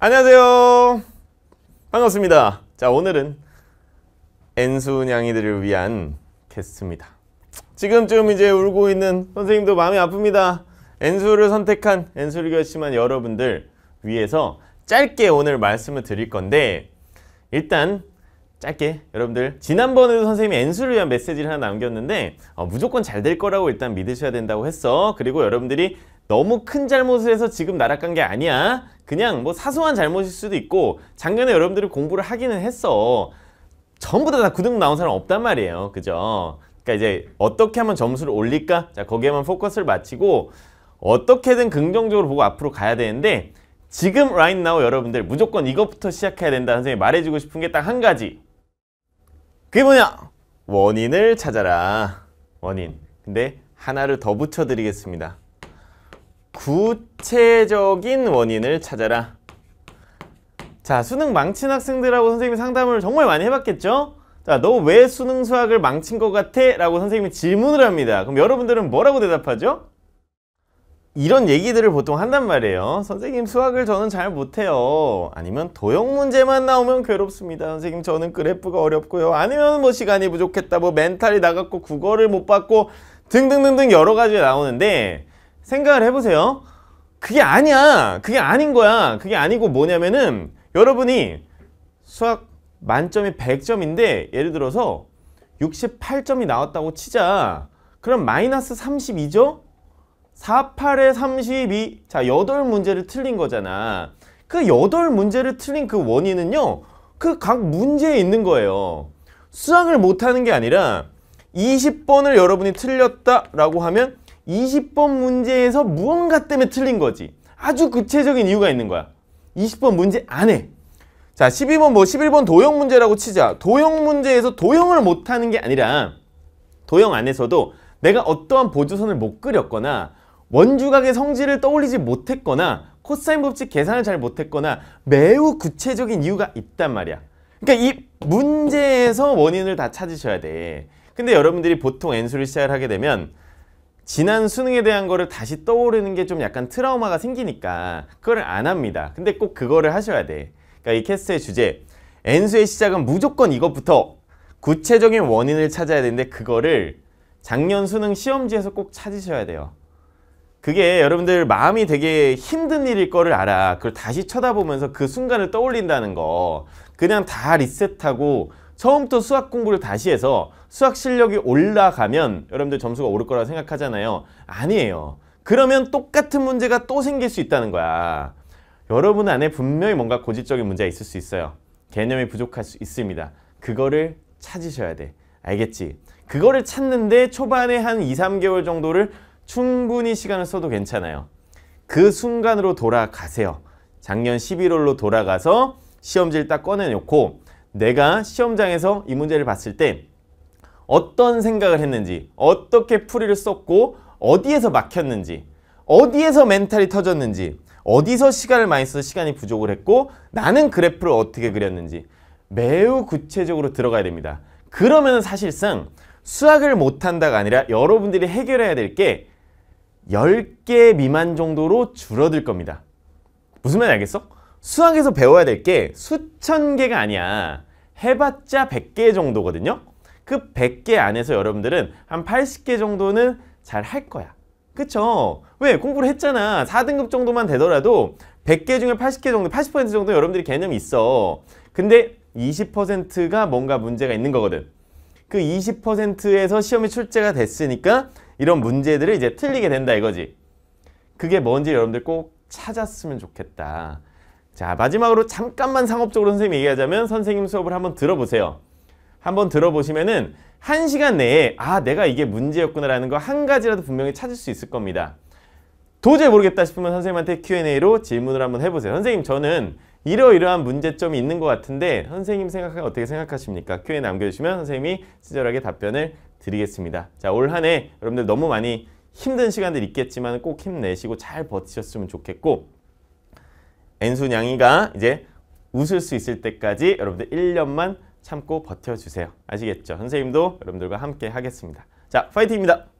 안녕하세요. 반갑습니다. 자, 오늘은 엔수냥이들을 위한 캐스트입니다. 지금쯤 이제 울고 있는 선생님도 마음이 아픕니다. 엔수를 선택한 엔수를 결심한 여러분들 위해서 짧게 오늘 말씀을 드릴 건데 일단 짧게 여러분들 지난번에도 선생님이 엔수를 위한 메시지를 하나 남겼는데 어, 무조건 잘 될 거라고 일단 믿으셔야 된다고 했어. 그리고 여러분들이 너무 큰 잘못을 해서 지금 날아간게 아니야. 그냥 뭐 사소한 잘못일 수도 있고 작년에 여러분들이 공부를 하기는 했어 전부 다, 다 구등 나온 사람 없단 말이에요 그죠 그러니까 이제 어떻게 하면 점수를 올릴까 자 거기에만 포커스를 맞추고 어떻게든 긍정적으로 보고 앞으로 가야 되는데 지금 right n o 여러분들 무조건 이것부터 시작해야 된다 선생님이 말해주고 싶은 게 딱 한 가지 그게 뭐냐 원인을 찾아라 원인 근데 하나를 더 붙여드리겠습니다 구체적인 원인을 찾아라. 자, 수능 망친 학생들하고 선생님이 상담을 정말 많이 해봤겠죠? 자, 너 왜 수능 수학을 망친 것 같아? 라고 선생님이 질문을 합니다. 그럼 여러분들은 뭐라고 대답하죠? 이런 얘기들을 보통 한단 말이에요. 선생님 수학을 저는 잘 못해요. 아니면 도형 문제만 나오면 괴롭습니다. 선생님 저는 그래프가 어렵고요. 아니면 뭐 시간이 부족했다, 뭐 멘탈이 나갔고 국어를 못 봤고 등등등등 여러 가지 나오는데 생각을 해보세요 그게 아니야 그게 아닌 거야 그게 아니고 뭐냐면은 여러분이 수학 만점이 100점인데 예를 들어서 68점이 나왔다고 치자 그럼 마이너스 32죠? 4, 8에 32. 자, 8문제를 틀린 거잖아. 그 8문제를 틀린 그 원인은요. 그 각 문제에 있는 거예요. 수학을 못하는 게 아니라 20번을 여러분이 틀렸다라고 하면 20번 문제에서 무언가 때문에 틀린 거지 아주 구체적인 이유가 있는 거야 20번 문제 안에 자 12번 뭐 11번 도형 문제라고 치자 도형 문제에서 도형을 못하는 게 아니라 도형 안에서도 내가 어떠한 보조선을 못 그렸거나 원주각의 성질을 떠올리지 못했거나 코사인 법칙 계산을 잘 못했거나 매우 구체적인 이유가 있단 말이야 그러니까 이 문제에서 원인을 다 찾으셔야 돼 근데 여러분들이 보통 N수를 시작을 하게 되면 지난 수능에 대한 거를 다시 떠오르는 게 좀 약간 트라우마가 생기니까 그걸 안 합니다. 근데 꼭 그거를 하셔야 돼. 그러니까 이 캐스트의 주제 N수의 시작은 무조건 이것부터 구체적인 원인을 찾아야 되는데 그거를 작년 수능 시험지에서 꼭 찾으셔야 돼요. 그게 여러분들 마음이 되게 힘든 일일 거를 알아. 그걸 다시 쳐다보면서 그 순간을 떠올린다는 거. 그냥 다 리셋하고 처음부터 수학 공부를 다시 해서 수학 실력이 올라가면 여러분들 점수가 오를 거라 고 생각하잖아요. 아니에요. 그러면 똑같은 문제가 또 생길 수 있다는 거야. 여러분 안에 분명히 뭔가 고질적인 문제가 있을 수 있어요. 개념이 부족할 수 있습니다. 그거를 찾으셔야 돼. 알겠지? 그거를 찾는데 초반에 한 2, 3개월 정도를 충분히 시간을 써도 괜찮아요. 그 순간으로 돌아가세요. 작년 11월로 돌아가서 시험지를 딱 꺼내놓고 내가 시험장에서 이 문제를 봤을 때 어떤 생각을 했는지 어떻게 풀이를 썼고 어디에서 막혔는지 어디에서 멘탈이 터졌는지 어디서 시간을 많이 써서 시간이 부족을 했고 나는 그래프를 어떻게 그렸는지 매우 구체적으로 들어가야 됩니다. 그러면 사실상 수학을 못한다가 아니라 여러분들이 해결해야 될 게 10개 미만 정도로 줄어들 겁니다. 무슨 말인지 알겠어? 수학에서 배워야 될 게 수천 개가 아니야. 해봤자 100개 정도거든요. 그 100개 안에서 여러분들은 한 80개 정도는 잘 할 거야. 그쵸? 왜? 공부를 했잖아. 4등급 정도만 되더라도 100개 중에 80개 정도, 80% 정도 여러분들이 개념이 있어. 근데 20%가 뭔가 문제가 있는 거거든. 그 20%에서 시험이 출제가 됐으니까 이런 문제들을 이제 틀리게 된다 이거지. 그게 뭔지 여러분들 꼭 찾았으면 좋겠다. 자 마지막으로 잠깐만 상업적으로 선생님 얘기하자면 선생님 수업을 한번 들어보세요. 한번 들어보시면은 한 시간 내에 아 내가 이게 문제였구나라는 거 한 가지라도 분명히 찾을 수 있을 겁니다. 도저히 모르겠다 싶으면 선생님한테 Q&A로 질문을 한번 해보세요. 선생님 저는 이러이러한 문제점이 있는 것 같은데 선생님 생각하면 어떻게 생각하십니까? Q&A 남겨주시면 선생님이 친절하게 답변을 드리겠습니다. 자 올 한 해 여러분들 너무 많이 힘든 시간들 있겠지만 꼭 힘내시고 잘 버티셨으면 좋겠고 앤순 양이가 이제 웃을 수 있을 때까지 여러분들 1년만 참고 버텨주세요. 아시겠죠? 선생님도 여러분들과 함께 하겠습니다. 자, 파이팅입니다.